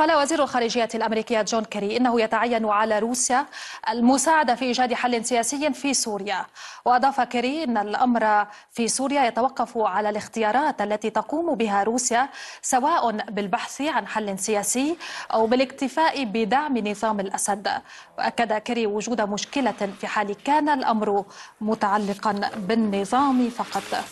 قال وزير الخارجية الأمريكية جون كيري إنه يتعين على روسيا المساعدة في إيجاد حل سياسي في سوريا وأضاف كيري إن الأمر في سوريا يتوقف على الاختيارات التي تقوم بها روسيا سواء بالبحث عن حل سياسي أو بالاكتفاء بدعم نظام الأسد وأكد كيري وجود مشكلة في حال كان الأمر متعلقا بالنظام فقط